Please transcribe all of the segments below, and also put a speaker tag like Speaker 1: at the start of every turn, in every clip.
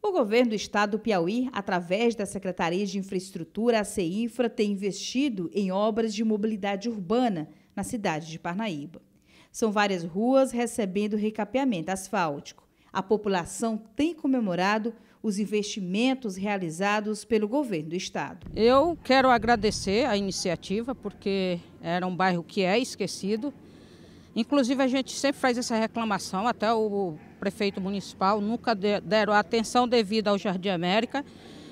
Speaker 1: O governo do estado do Piauí, através da Secretaria de Infraestrutura, a CEINFRA, tem investido em obras de mobilidade urbana na cidade de Parnaíba. São várias ruas recebendo recapeamento asfáltico. A população tem comemorado os investimentos realizados pelo governo do estado. Eu quero
Speaker 2: agradecer a iniciativa, porque era um bairro que é esquecido Inclusive, a gente sempre faz essa reclamação, até o prefeito municipal nunca deram atenção devida ao Jardim América.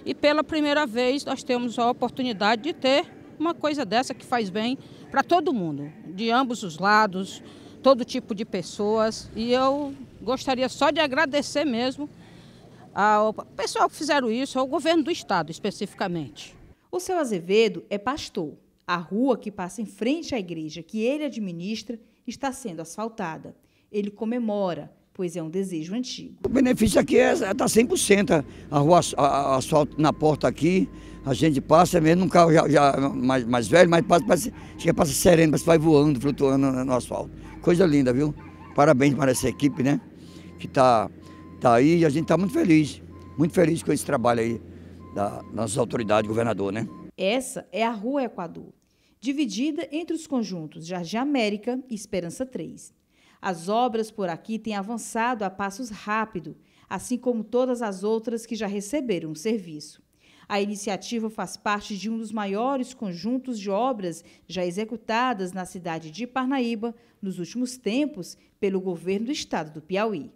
Speaker 2: E pela primeira vez nós temos a oportunidade de ter uma coisa dessa que faz bem para todo mundo, de ambos os lados, todo tipo de pessoas. E eu gostaria só de agradecer mesmo ao pessoal que fizeram isso, ao governo do estado especificamente. O seu Azevedo
Speaker 1: é pastor. A rua que passa em frente à igreja que ele administra está sendo asfaltada. Ele comemora, pois é um desejo antigo.
Speaker 3: O benefício aqui é é, 100%. Tá a rua a, a, asfalto na porta aqui, a gente passa é mesmo um carro já, já mais, mais, velho, mas passa, passa, chega, passa sereno, mas vai voando, flutuando no, no asfalto. Coisa linda, viu? Parabéns para essa equipe, né? Que está tá aí e a gente está muito feliz, muito feliz com esse trabalho aí da, das autoridades, governador, né?
Speaker 1: Essa é a Rua Equador dividida entre os conjuntos Jardim América e Esperança 3. As obras por aqui têm avançado a passos rápido, assim como todas as outras que já receberam o serviço. A iniciativa faz parte de um dos maiores conjuntos de obras já executadas na cidade de Parnaíba nos últimos tempos pelo governo do estado do Piauí.